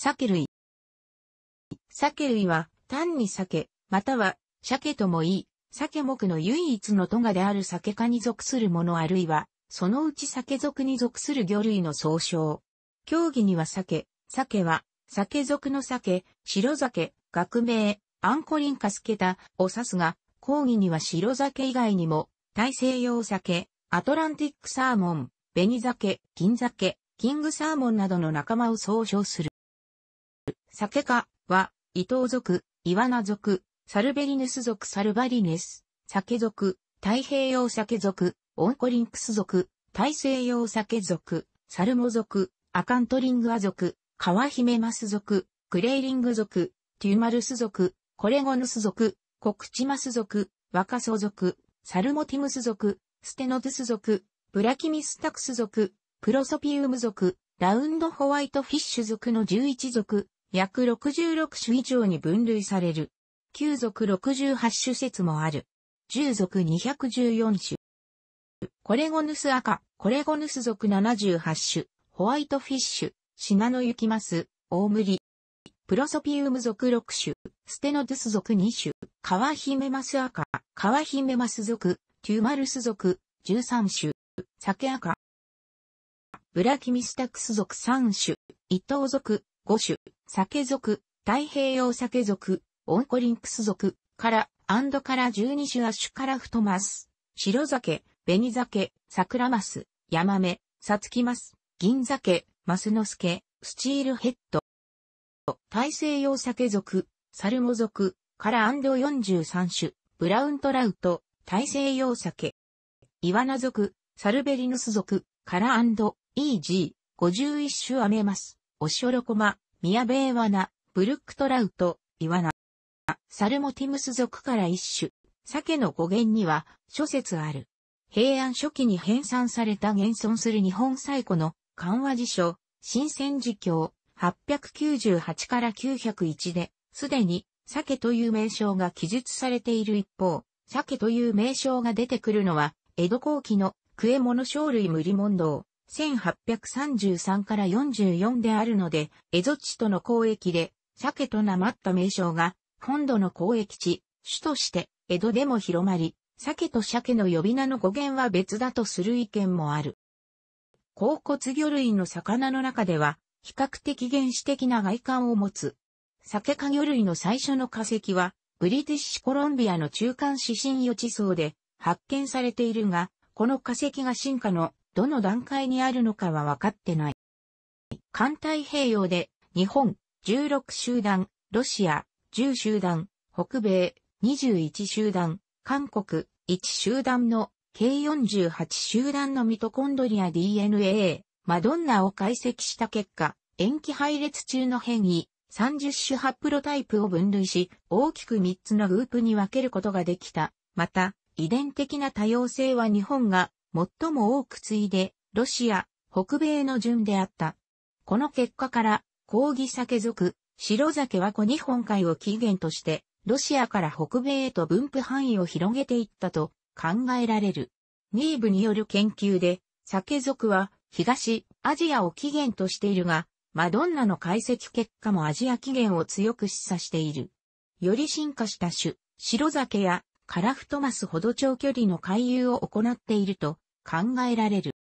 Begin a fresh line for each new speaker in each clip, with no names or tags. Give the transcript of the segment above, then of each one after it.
鮭類。鮭類は、単に鮭、または、鮭ともいい、鮭目の唯一のトガである鮭科に属するものあるいは、そのうち鮭属に属する魚類の総称。競技には鮭、鮭は、鮭属の鮭、白鮭、学名、アンコリンカスケタを指すが、講義には白鮭以外にも、大西洋鮭、アトランティックサーモン、紅鮭、銀鮭、キングサーモンなどの仲間を総称する。酒科は、伊藤族、イワナ族、サルベリヌス族サルバリネス、酒族、太平洋酒族、オンコリンクス族、大西洋酒族、サルモ族、アカントリングア族、カワヒメマス族、クレイリング族、テューマルス族、コレゴヌス族、コクチマス族、ワカソ族、サルモティムス族、ステノズス族、ブラキミスタクス族、プロソピウム族、ラウンドホワイトフィッシュ族の11族、約66種以上に分類される。9族68種説もある。10族214種。コレゴヌス赤、コレゴヌス族78種、ホワイトフィッシュ、シナノユキマス、オウムリ。プロソピウム属6種、ステノドゥス属2種、カワヒメマス赤、カワヒメマス属、テュマルス属13種、サケ赤。ブラキミスタクス属3種、イトウ属5種、酒属、太平洋酒属、オンコリンクス属、から、アンドから12種アッシュから太ます。白酒、紅酒、桜マス、ヤマメ、サツキマス、銀酒、マスノスケ、スチールヘッド。大西洋酒属、サルモ属、からアンド43種、ブラウントラウト、大西洋酒。イワナ属、サルベリヌス属、からアンド、ー、五51種アメます。おしょろこま、宮部ベイワナ、ブルックトラウト、イワナ。サルモティムス属から一種、鮭の語源には諸説ある。平安初期に編纂された現存する日本最古の漢和辞書、新鮮辞経898から901で、すでに鮭という名称が記述されている一方、鮭という名称が出てくるのは、江戸後期の食え物生類無理問答、1833から44であるので、蝦夷地との交易で、鮭となまった名称が、本土の交易地、主として、江戸でも広まり、鮭と鮭の呼び名の語源は別だとする意見もある。甲骨魚類の魚の中では、比較的原始的な外観を持つ。鮭科魚類の最初の化石は、ブリティッシュコロンビアの中間指針予知層で発見されているが、この化石が進化のどの段階にあるのかは分かってない。環太平洋で、日本、16集団、ロシア、10集団、北米、21集団、韓国、1集団の、計48集団のミトコンドリア DNA、マドンナを解析した結果、塩基配列中の変異、30種ハプロタイプを分類し、大きく3つのグループに分けることができた。また、遺伝的な多様性は日本が最も多く次いで、ロシア、北米の順であった。この結果から、抗議酒属、白酒は小日本海を起源として、ロシアから北米へと分布範囲を広げていったと考えられる。ニーブによる研究で、酒属は東アジアを起源としているが、マドンナの解析結果もアジア起源を強く示唆している。より進化した種、白酒やカラフトマスほど長距離の回遊を行っていると考えられる。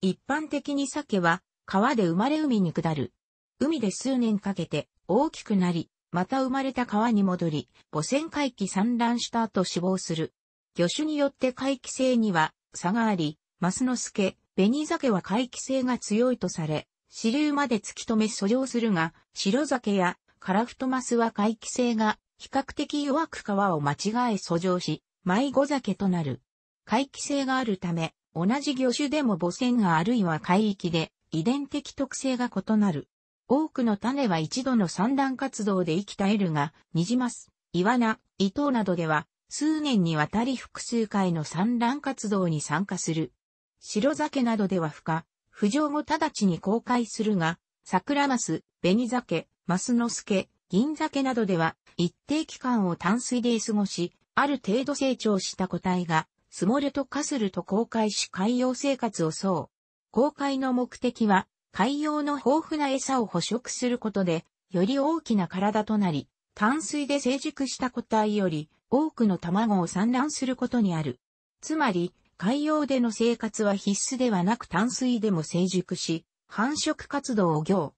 一般的に鮭は川で生まれ海に下る。海で数年かけて大きくなり、また生まれた川に戻り、母船回帰産卵した後死亡する。魚種によって回帰性には差があり、マスノスケ、ベニザケは回帰性が強いとされ、支流まで突き止め遡上するが、白ザケやカラフトマスは回帰性が比較的弱く皮を間違え遡上し、迷子酒となる。回帰性があるため、同じ魚種でも母船があるいは海域で、遺伝的特性が異なる。多くの種は一度の産卵活動で生きたエルが、ニジマス、イワナ、イトウなどでは、数年にわたり複数回の産卵活動に参加する。白酒などでは不可、浮上後直ちに公開するが、サクラマス、ベニザケ、マスノスケ、銀酒などでは一定期間を淡水で過ごし、ある程度成長した個体が、スモルト化すると公開し海洋生活をそう。公開の目的は、海洋の豊富な餌を捕食することで、より大きな体となり、淡水で成熟した個体より多くの卵を産卵することにある。つまり、海洋での生活は必須ではなく淡水でも成熟し、繁殖活動を行。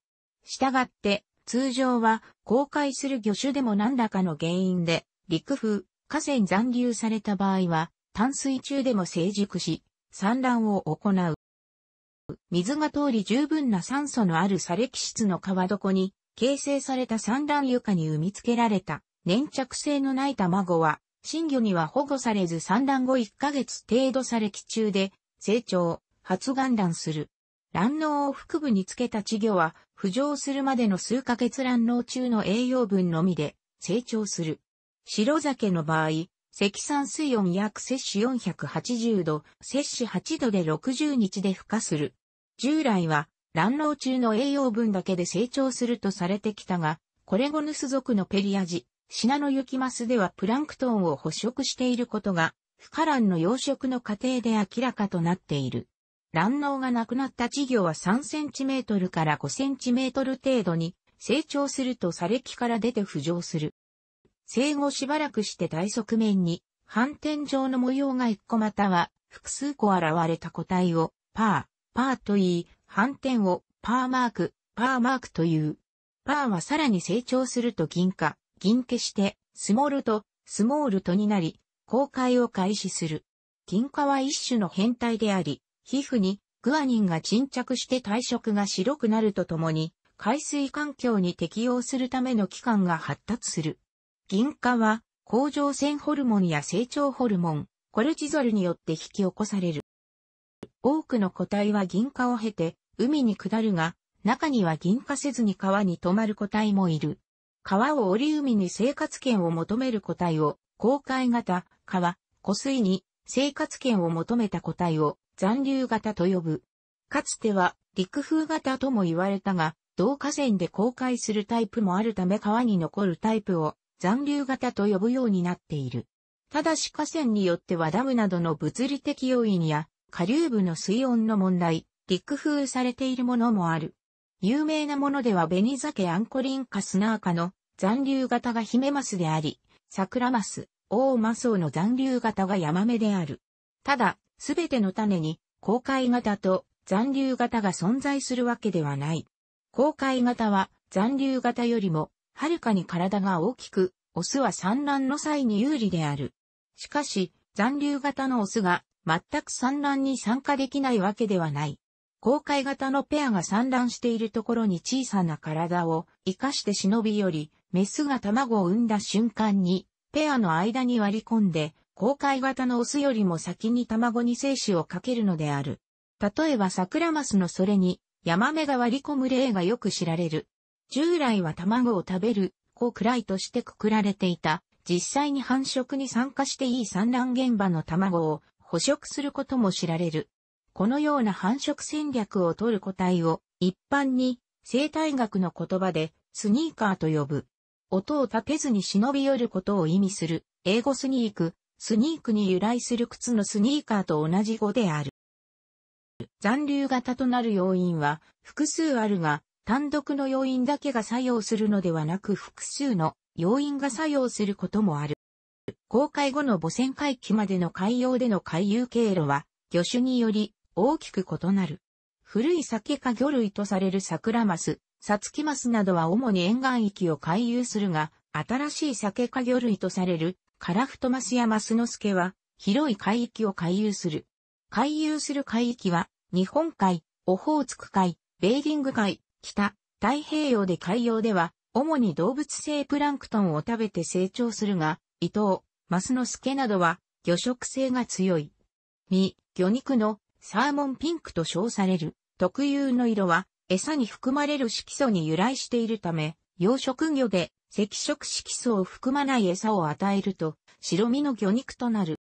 したがって、通常は公開する魚種でも何らかの原因で陸風、河川残留された場合は淡水中でも成熟し産卵を行う。水が通り十分な酸素のある砂礫質の川床に形成された産卵床に産み付けられた粘着性のない卵は新魚には保護されず産卵後1ヶ月程度砂礫中で成長、発岩卵する。卵嚢を腹部につけた稚魚は浮上するまでの数ヶ月卵農中の栄養分のみで成長する。白酒の場合、積算水温約摂取480度、摂取8度で60日で孵化する。従来は卵農中の栄養分だけで成長するとされてきたが、コレゴヌス属のペリアジ、シナノユキマスではプランクトンを捕食していることが、孵化卵の養殖の過程で明らかとなっている。卵脳がなくなった稚魚は3センチメートルから5センチメートル程度に成長すると砂礫から出て浮上する。生後しばらくして大側面に反転状の模様が1個または複数個現れた個体をパー、パーと言い、反転をパーマーク、パーマークという。パーはさらに成長すると銀化、銀化してスモールとスモールとになり、公開を開始する。銀化は一種の変態であり、皮膚にグアニンが沈着して体色が白くなるとともに、海水環境に適応するための器官が発達する。銀化は、甲状腺ホルモンや成長ホルモン、コルチゾルによって引き起こされる。多くの個体は銀化を経て、海に下るが、中には銀化せずに川に止まる個体もいる。川を降り海に生活圏を求める個体を、航海型、川、湖水に生活圏を求めた個体を、残留型と呼ぶ。かつては陸風型とも言われたが、同河川で公開するタイプもあるため川に残るタイプを残留型と呼ぶようになっている。ただし河川によってはダムなどの物理的要因や下流部の水温の問題、陸風されているものもある。有名なものでは紅鮭アンコリンカスナーカの残留型がヒメマスであり、サクラマス、オオマソウの残留型がヤマメである。ただ、すべての種に、公開型と残留型が存在するわけではない。公開型は残留型よりも、はるかに体が大きく、オスは産卵の際に有利である。しかし、残留型のオスが全く産卵に参加できないわけではない。公開型のペアが産卵しているところに小さな体を活かして忍び寄り、メスが卵を産んだ瞬間に、ペアの間に割り込んで、公開型のオスよりも先に卵に精子をかけるのである。例えばサクラマスのそれに、ヤマメが割り込む例がよく知られる。従来は卵を食べる、子くらいとしてくくられていた。実際に繁殖に参加していい産卵現場の卵を捕食することも知られる。このような繁殖戦略を取る個体を一般に生態学の言葉でスニーカーと呼ぶ。音を立てずに忍び寄ることを意味する英語スニークスニークに由来する靴のスニーカーと同じ語である。残留型となる要因は複数あるが、単独の要因だけが作用するのではなく複数の要因が作用することもある。公開後の母船回帰までの海洋での回遊経路は、魚種により大きく異なる。古い酒か魚類とされる桜マス、サツキマスなどは主に沿岸域を回遊するが、新しい酒か魚類とされるカラフトマスやマスノスケは、広い海域を回遊する。回遊する海域は、日本海、オホーツク海、ベーリング海、北、太平洋で海洋では、主に動物性プランクトンを食べて成長するが、伊藤、マスノスケなどは、魚食性が強い。身、魚肉のサーモンピンクと称される特有の色は、餌に含まれる色素に由来しているため、養殖魚で赤色色素を含まない餌を与えると、白身の魚肉となる。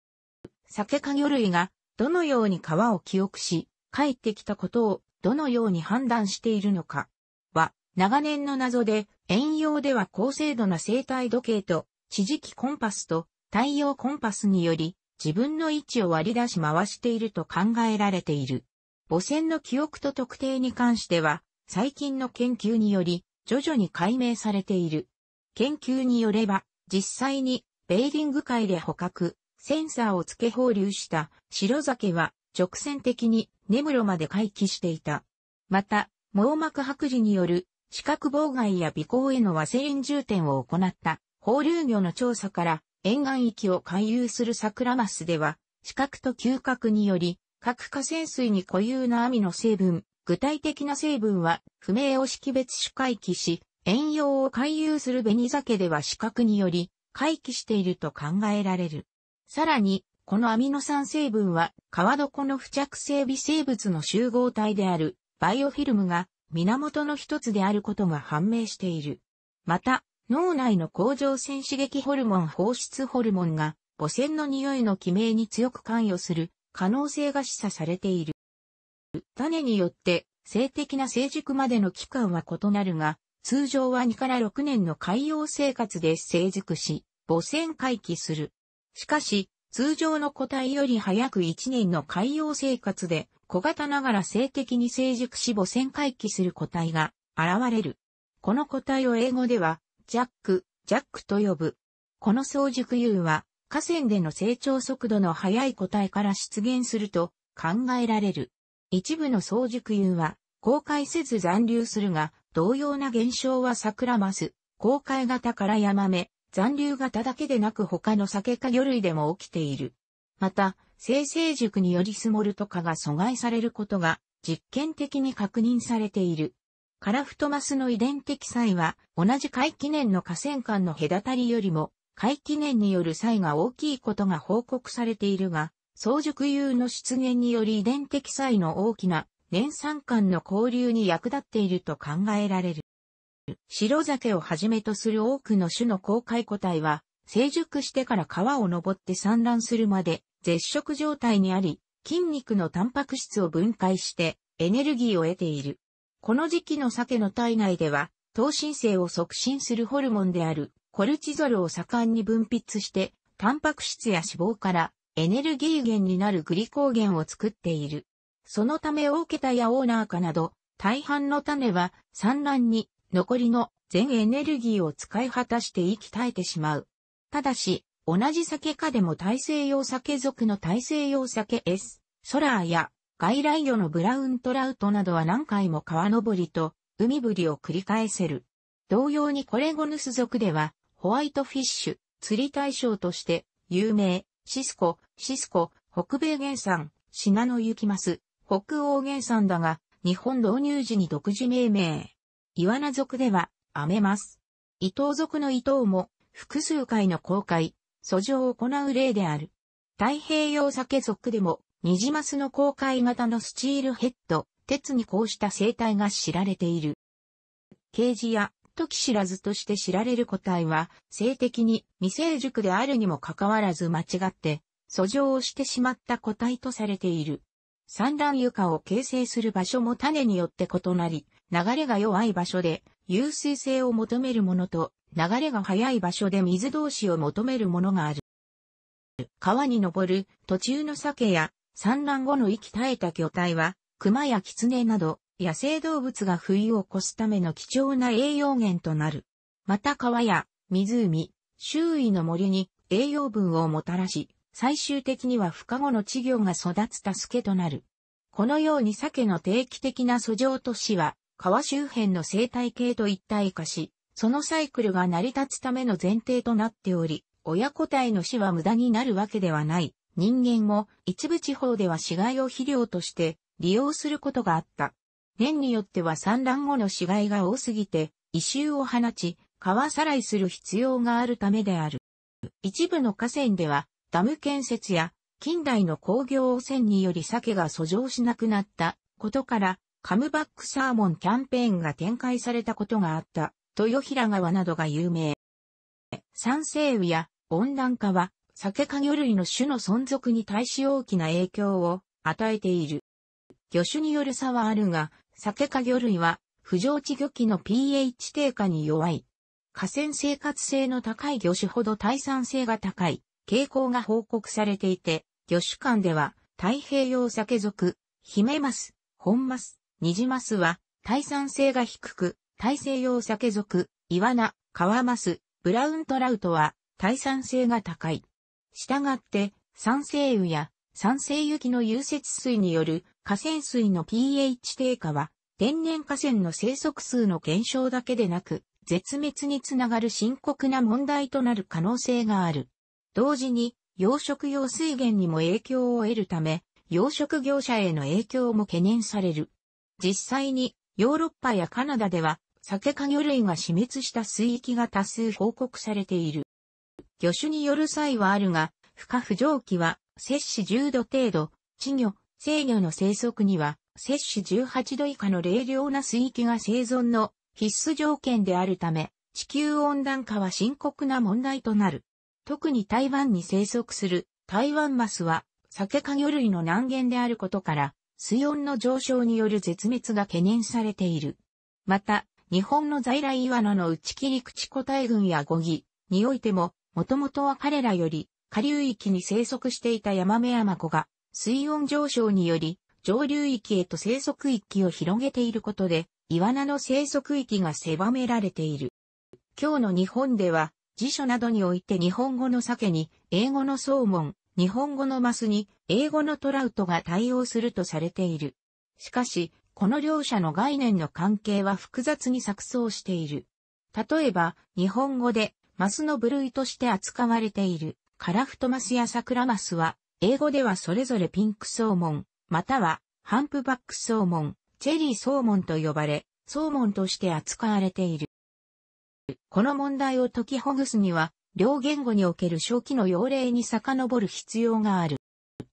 酒か魚類が、どのように川を記憶し、帰ってきたことを、どのように判断しているのか、は、長年の謎で、遠洋では高精度な生体時計と、地磁気コンパスと、太陽コンパスにより、自分の位置を割り出し回していると考えられている。母船の記憶と特定に関しては、最近の研究により、徐々に解明されている。研究によれば、実際にベーリング海で捕獲、センサーを付け放流した白酒は直線的に根室まで回帰していた。また、網膜剥離による視覚妨害や尾行への和製円重点を行った放流魚の調査から沿岸域を回遊する桜マスでは視覚と嗅覚により各河川水に固有な網の成分、具体的な成分は不明を識別し回帰し、遠洋を回遊する紅酒では視覚により回帰していると考えられる。さらに、このアミノ酸成分は、川床の付着性微生物の集合体である、バイオフィルムが源の一つであることが判明している。また、脳内の甲状腺刺激ホルモン放出ホルモンが、母船の匂いの記名に強く関与する可能性が示唆されている。種によって、性的な成熟までの期間は異なるが、通常は2から6年の海洋生活で成熟し、母船回帰する。しかし、通常の個体より早く1年の海洋生活で、小型ながら性的に成熟し母船回帰する個体が現れる。この個体を英語では、ジャック、ジャックと呼ぶ。この早熟優は、河川での成長速度の速い個体から出現すると考えられる。一部の早熟優は、公開せず残留するが、同様な現象は桜マス、公開型からヤマメ、残留型だけでなく他の酒か魚類でも起きている。また、生成塾によりスモルト化が阻害されることが実験的に確認されている。カラフトマスの遺伝的差は、同じ回記念の河川間の隔たりよりも、回記念による差が大きいことが報告されているが、早熟有の出現により遺伝的差の大きな年産間の交流に役立っていると考えられる。白酒をはじめとする多くの種の公開個体は、成熟してから川を登って産卵するまで絶食状態にあり、筋肉のタンパク質を分解してエネルギーを得ている。この時期の鮭の体内では、糖新生を促進するホルモンであるコルチゾルを盛んに分泌して、タンパク質や脂肪からエネルギー源になるグリコーゲンを作っている。そのため大桁やオーナーかなど、大半の種は産卵に残りの全エネルギーを使い果たして息絶えてしまう。ただし、同じ酒かでも大西洋酒族の大西洋酒 S、ソラーや外来魚のブラウントラウトなどは何回も川登りと海ぶりを繰り返せる。同様にコレゴヌス族ではホワイトフィッシュ、釣り対象として有名、シスコ、シスコ、北米原産、シナノユキマス、北欧原産だが、日本導入時に独自命名。イワナ族では、アメマス。伊藤族の伊藤も、複数回の公開、訴状を行う例である。太平洋酒族でも、ニジマスの公開型のスチールヘッド、鉄にこうした生態が知られている。ケージや、時知らずとして知られる個体は、性的に未成熟であるにもかかわらず間違って、訴状をしてしまった個体とされている。産卵床を形成する場所も種によって異なり、流れが弱い場所で湧水性を求めるものと、流れが速い場所で水同士を求めるものがある。川に登る途中の鮭や産卵後の息絶えた巨体は、熊や狐など野生動物が不意を越すための貴重な栄養源となる。また川や湖、周囲の森に栄養分をもたらし、最終的には不可後の稚魚が育つ助けとなる。このように鮭の定期的な素状と死は、川周辺の生態系と一体化し、そのサイクルが成り立つための前提となっており、親個体の死は無駄になるわけではない。人間も一部地方では死骸を肥料として利用することがあった。年によっては産卵後の死骸が多すぎて、異臭を放ち、川さらいする必要があるためである。一部の河川ではダム建設や近代の工業汚染により鮭が遡上しなくなったことから、カムバックサーモンキャンペーンが展開されたことがあった、豊平川などが有名。酸性雨や温暖化は、鮭か魚類の種の存続に対し大きな影響を与えている。魚種による差はあるが、鮭か魚類は、不上地魚器の pH 低下に弱い。河川生活性の高い魚種ほど耐酸性が高い。傾向が報告されていて、魚種間では太平洋酒族、ヒメマス、ホンマス、ニジマスは、耐酸性が低く、大西洋酒族、イワナ、カワマス、ブラウントラウトは、耐酸性が高い。したがって、酸性雨や酸性雪の融雪水による河川水の pH 低下は、天然河川の生息数の減少だけでなく、絶滅につながる深刻な問題となる可能性がある。同時に養殖用水源にも影響を得るため、養殖業者への影響も懸念される。実際にヨーロッパやカナダでは、酒か魚類が死滅した水域が多数報告されている。魚種による際はあるが、不可不蒸気は摂氏10度程度、稚魚、生魚の生息には摂氏18度以下の冷涼な水域が生存の必須条件であるため、地球温暖化は深刻な問題となる。特に台湾に生息する台湾マスは、サケ科魚類の難源であることから、水温の上昇による絶滅が懸念されている。また、日本の在来イワナの内切り口個体群やゴギにおいても、もともとは彼らより下流域に生息していたヤマメヤマコが、水温上昇により上流域へと生息域を広げていることで、イワナの生息域が狭められている。今日の日本では、辞書などにおいて日本語の鮭に、英語のソーモン、日本語のマスに、英語のトラウトが対応するとされている。しかし、この両者の概念の関係は複雑に錯綜している。例えば、日本語で、マスの部類として扱われている、カラフトマスやサクラマスは、英語ではそれぞれピンクソーモン、または、ハンプバックソーモン、チェリーソーモンと呼ばれ、ソーモンとして扱われている。この問題を解きほぐすには、両言語における初期の用例に遡る必要がある。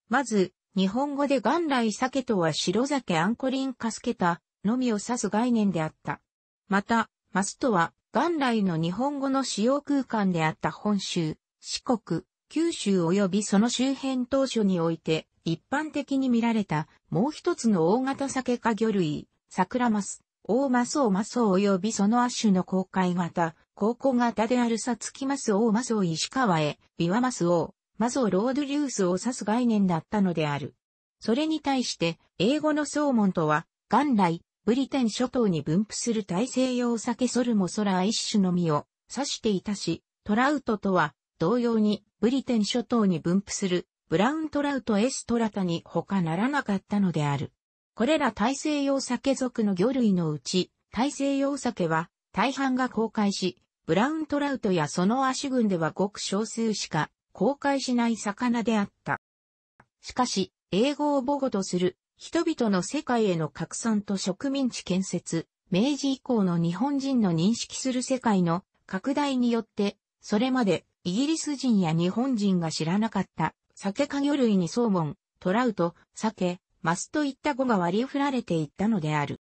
まず、日本語で元来酒とは白酒アンコリンカスケタのみを指す概念であった。また、マスとは元来の日本語の使用空間であった本州、四国、九州及びその周辺当初において一般的に見られたもう一つの大型酒か魚類、桜マス大マスオマス及びその亜種の公開型、高校型であるさつきマスオマスオ石川へ、ビワマスオマスロードリュースを指す概念だったのである。それに対して、英語のソーモンとは、元来、ブリテン諸島に分布する大西洋酒ソルモソラ一種の実を指していたし、トラウトとは、同様に、ブリテン諸島に分布する、ブラウントラウトエストラタに他ならなかったのである。これら大西洋酒属の魚類のうち、大西洋酒は大半が公開し、ブラウントラウトやその足群ではごく少数しか公開しない魚であった。しかし、英語を母語とする人々の世界への拡散と植民地建設、明治以降の日本人の認識する世界の拡大によって、それまでイギリス人や日本人が知らなかった、酒か魚類に相ートラウト、酒、マスといった語が割り振られていったのである。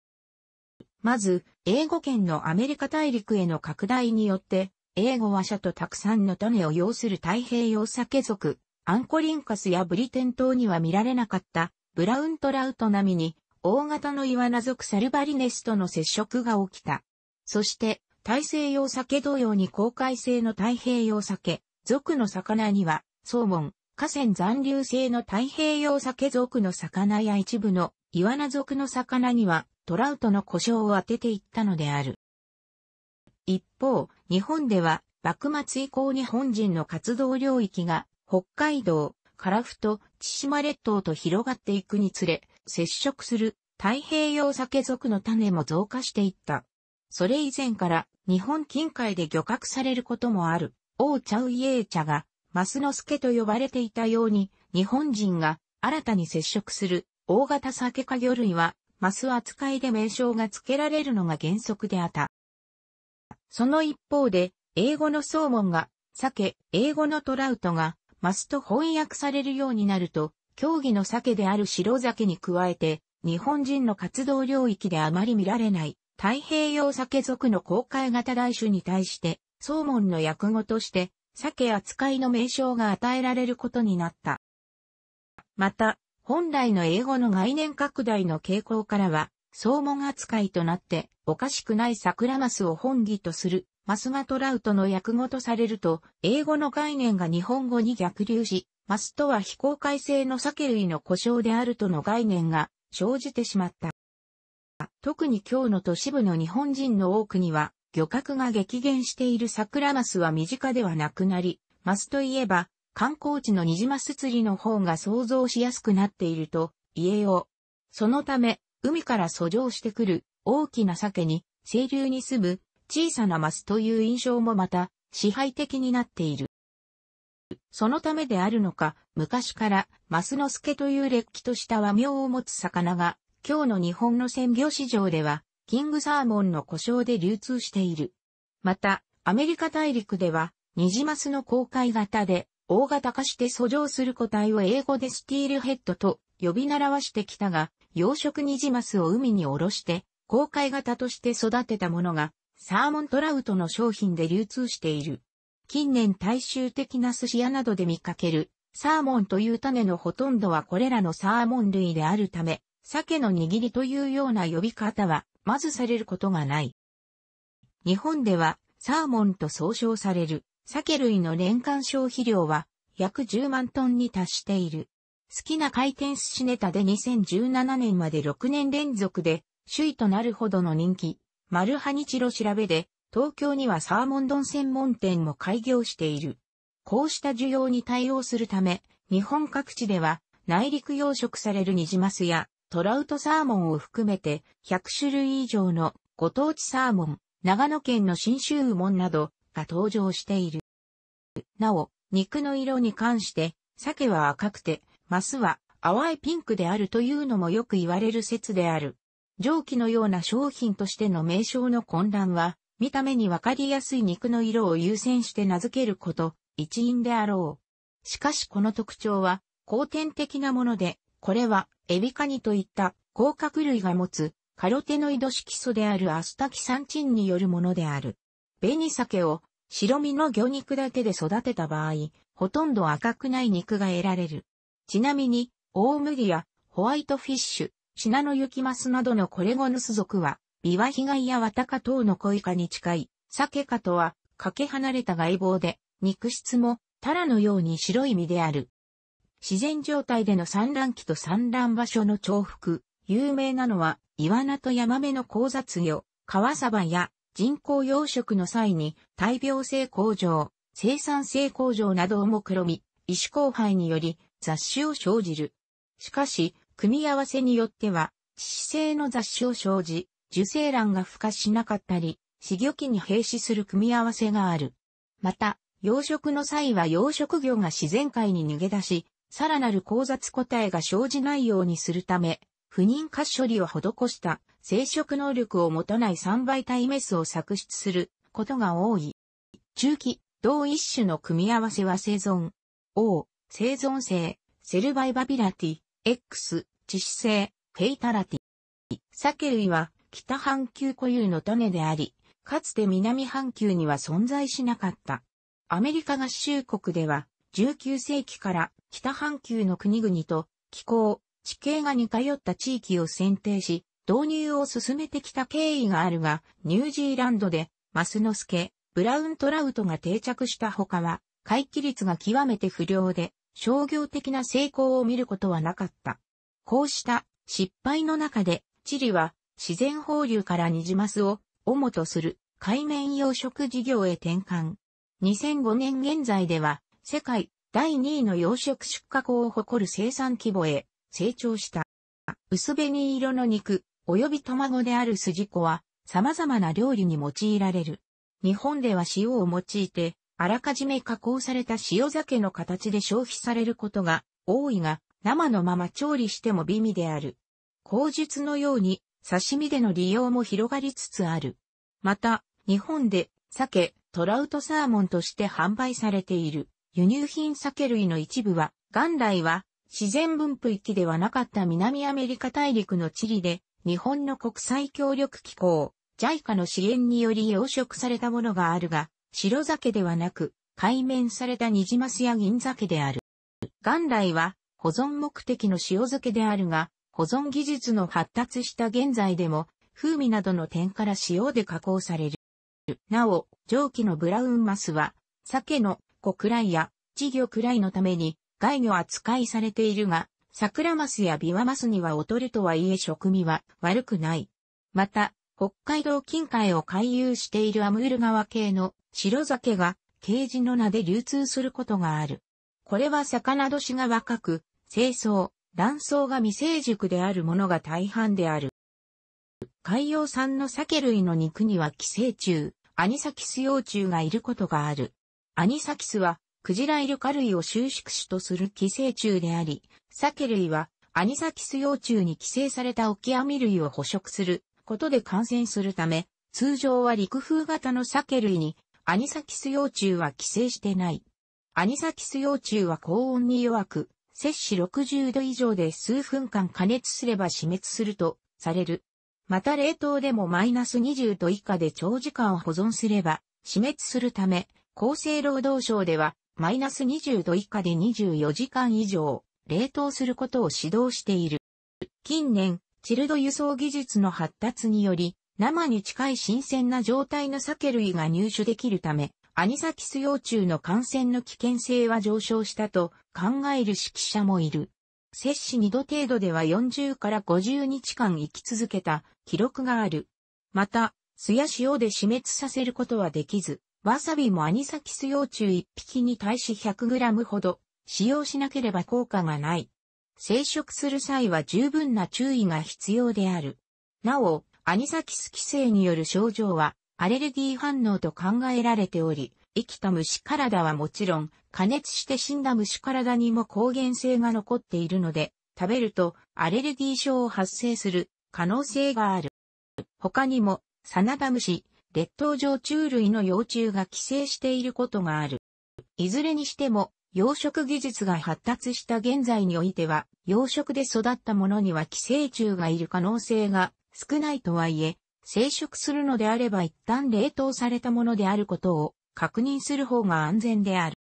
まず、英語圏のアメリカ大陸への拡大によって、英語話者とたくさんの種を要する太平洋酒族、アンコリンカスやブリテン島には見られなかった、ブラウントラウト並みに、大型のイワナ族サルバリネスとの接触が起きた。そして、大西洋酒同様に公海性の太平洋酒、族の魚には、ソーモン、河川残留性の太平洋酒属の魚や一部のイワナ属の魚にはトラウトの故障を当てていったのである。一方、日本では幕末以降日本人の活動領域が北海道、樺太、千島列島と広がっていくにつれ、接触する太平洋酒属の種も増加していった。それ以前から日本近海で漁獲されることもある、王茶ウイエー茶がマスノスケと呼ばれていたように、日本人が新たに接触する大型酒か魚類は、マス扱いで名称が付けられるのが原則であった。その一方で、英語の総門が、鮭、英語のトラウトが、マスと翻訳されるようになると、競技の酒である白酒に加えて、日本人の活動領域であまり見られない、太平洋酒族の公開型大種に対して、総門の訳語として、鮭扱いの名称が与えられることになった。また、本来の英語の概念拡大の傾向からは、総門扱いとなって、おかしくない桜マスを本義とする、マスがトラウトの訳語とされると、英語の概念が日本語に逆流し、マスとは非公開性の酒類の故障であるとの概念が生じてしまった。特に今日の都市部の日本人の多くには、漁獲が激減している桜マスは身近ではなくなり、マスといえば、観光地のニジマス釣りの方が想像しやすくなっていると、言えよう。そのため、海から遡上してくる大きな鮭に、清流に住む小さなマスという印象もまた支配的になっている。そのためであるのか、昔からマスの助という劣気とした和名を持つ魚が、今日の日本の鮮魚市場ではキングサーモンの故障で流通している。また、アメリカ大陸では、ニジマスの公開型で、大型化して遡上する個体を英語でスティールヘッドと呼び習わしてきたが、養殖ニジマスを海に下ろして、公開型として育てたものが、サーモントラウトの商品で流通している。近年大衆的な寿司屋などで見かける、サーモンという種のほとんどはこれらのサーモン類であるため、鮭の握りというような呼び方は、まずされることがない。日本では、サーモンと総称される、鮭類の年間消費量は、約10万トンに達している。好きな回転寿司ネタで2017年まで6年連続で、首位となるほどの人気、マルハニチロ調べで、東京にはサーモン丼専門店も開業している。こうした需要に対応するため、日本各地では内陸養殖されるニジマスやトラウトサーモンを含めて100種類以上のご当地サーモン、長野県の新州羽門などが登場している。なお、肉の色に関して、鮭は赤くて、マスは淡いピンクであるというのもよく言われる説である。蒸気のような商品としての名称の混乱は、見た目にわかりやすい肉の色を優先して名付けること、一因であろう。しかしこの特徴は、後天的なもので、これは、エビカニといった甲殻類が持つカロテノイド色素であるアスタキサンチンによるものである。紅鮭を白身の魚肉だけで育てた場合、ほとんど赤くない肉が得られる。ちなみに、大麦やホワイトフィッシュ、シナノユキマスなどのコレゴヌス属は、ビワヒガイやワタカ等のコイカに近い、サケカとは、かけ離れた外貌で、肉質も、タラのように白い身である。自然状態での産卵期と産卵場所の重複、有名なのは、イワナとヤマメの交雑魚、川サバや人工養殖の際に大病性向上、生産性向上などをもくろみ、医師交配により雑種を生じる。しかし、組み合わせによっては、致死性の雑種を生じ、受精卵が孵化しなかったり、死魚期に閉止する組み合わせがある。また、養殖の際は養殖魚が自然界に逃げ出し、さらなる交雑個体が生じないようにするため、不妊化処理を施した生殖能力を持たない3倍体メスを作出することが多い。中期、同一種の組み合わせは生存、O、生存性、セルバイバビラティ、X、致死性、フェイタラティ。酒類は北半球固有の種であり、かつて南半球には存在しなかった。アメリカ合衆国では19世紀から北半球の国々と気候、地形が似通った地域を選定し、導入を進めてきた経緯があるが、ニュージーランドで、マスノスケ、ブラウントラウトが定着した他は、回帰率が極めて不良で、商業的な成功を見ることはなかった。こうした失敗の中で、チリは自然放流からニジマスを主とする海面養殖事業へ転換。2005年現在では世界第2位の養殖出荷庫を誇る生産規模へ成長した。薄紅色の肉、及び卵である筋子は様々な料理に用いられる。日本では塩を用いて、あらかじめ加工された塩酒の形で消費されることが多いが、生のまま調理しても美味である。口述のように刺身での利用も広がりつつある。また、日本で鮭、トラウトサーモンとして販売されている。輸入品酒類の一部は、元来は自然分布域ではなかった南アメリカ大陸の地理で、日本の国際協力機構、JICA の支援により養殖されたものがあるが、白酒ではなく、海面されたニジマスや銀酒である。元来は、保存目的の塩漬けであるが、保存技術の発達した現在でも、風味などの点から塩で加工される。なお、蒸気のブラウンマスは、鮭の個くらいや稚魚くらいのために外魚扱いされているが、桜マスやビワマスには劣るとはいえ食味は悪くない。また、北海道近海を回遊しているアムール川系の白酒が、ケージの名で流通することがある。これは魚年が若く、清掃、卵巣が未成熟であるものが大半である。海洋産の鮭類の肉には寄生虫、アニサキス幼虫がいることがある。アニサキスは、クジライルカ類を収縮種とする寄生虫であり、サケ類は、アニサキス幼虫に寄生されたオキアミ類を捕食することで感染するため、通常は陸風型のサケ類に、アニサキス幼虫は寄生してない。アニサキス幼虫は高温に弱く、摂氏60度以上で数分間加熱すれば死滅するとされる。また冷凍でもマイナス20度以下で長時間保存すれば死滅するため、厚生労働省では、マイナス20度以下で24時間以上、冷凍することを指導している。近年、チルド輸送技術の発達により、生に近い新鮮な状態の酒類が入手できるため、アニサキス幼虫の感染の危険性は上昇したと考える指揮者もいる。摂氏2度程度では40から50日間生き続けた記録がある。また、素や塩で死滅させることはできず、わさびもアニサキス幼虫1匹に対し 100g ほど使用しなければ効果がない。生殖する際は十分な注意が必要である。なお、アニサキス規制による症状はアレルギー反応と考えられており、生きた虫体はもちろん、加熱して死んだ虫体にも抗原性が残っているので、食べるとアレルギー症を発生する可能性がある。他にも、サナダムシ、列島上虫類の幼虫が寄生していることがある。いずれにしても、養殖技術が発達した現在においては、養殖で育ったものには寄生虫がいる可能性が少ないとはいえ、生殖するのであれば一旦冷凍されたものであることを確認する方が安全である。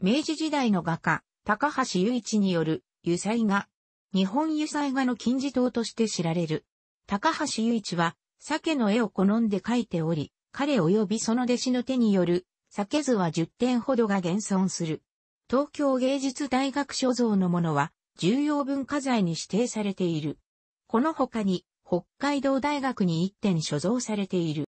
明治時代の画家、高橋雄一による油彩画、日本油彩画の金字塔として知られる。高橋雄一は鮭の絵を好んで描いており、彼及びその弟子の手による、鮭図は10点ほどが現存する。東京芸術大学所蔵のものは、重要文化財に指定されている。この他に、北海道大学に1点所蔵されている。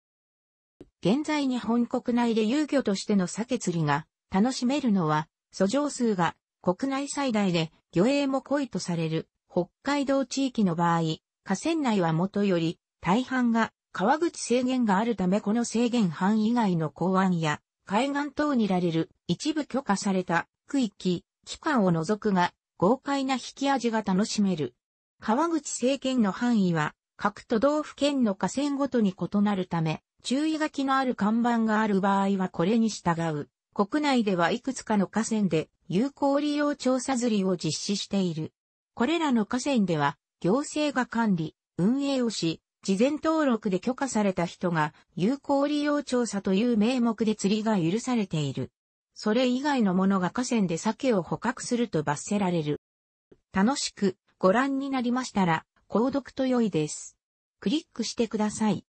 現在日本国内で遊魚としての鮭釣りが楽しめるのは、訴状数が国内最大で魚影も濃いとされる北海道地域の場合、河川内はもとより大半が川口制限があるためこの制限範以外の港湾や海岸等にられる一部許可された区域、期間を除くが豪快な引き味が楽しめる。川口制限の範囲は各都道府県の河川ごとに異なるため注意書きのある看板がある場合はこれに従う。国内ではいくつかの河川で有効利用調査釣りを実施している。これらの河川では行政が管理、運営をし、事前登録で許可された人が有効利用調査という名目で釣りが許されている。それ以外のものが河川で鮭を捕獲すると罰せられる。楽しくご覧になりましたら、購読と良いです。クリックしてください。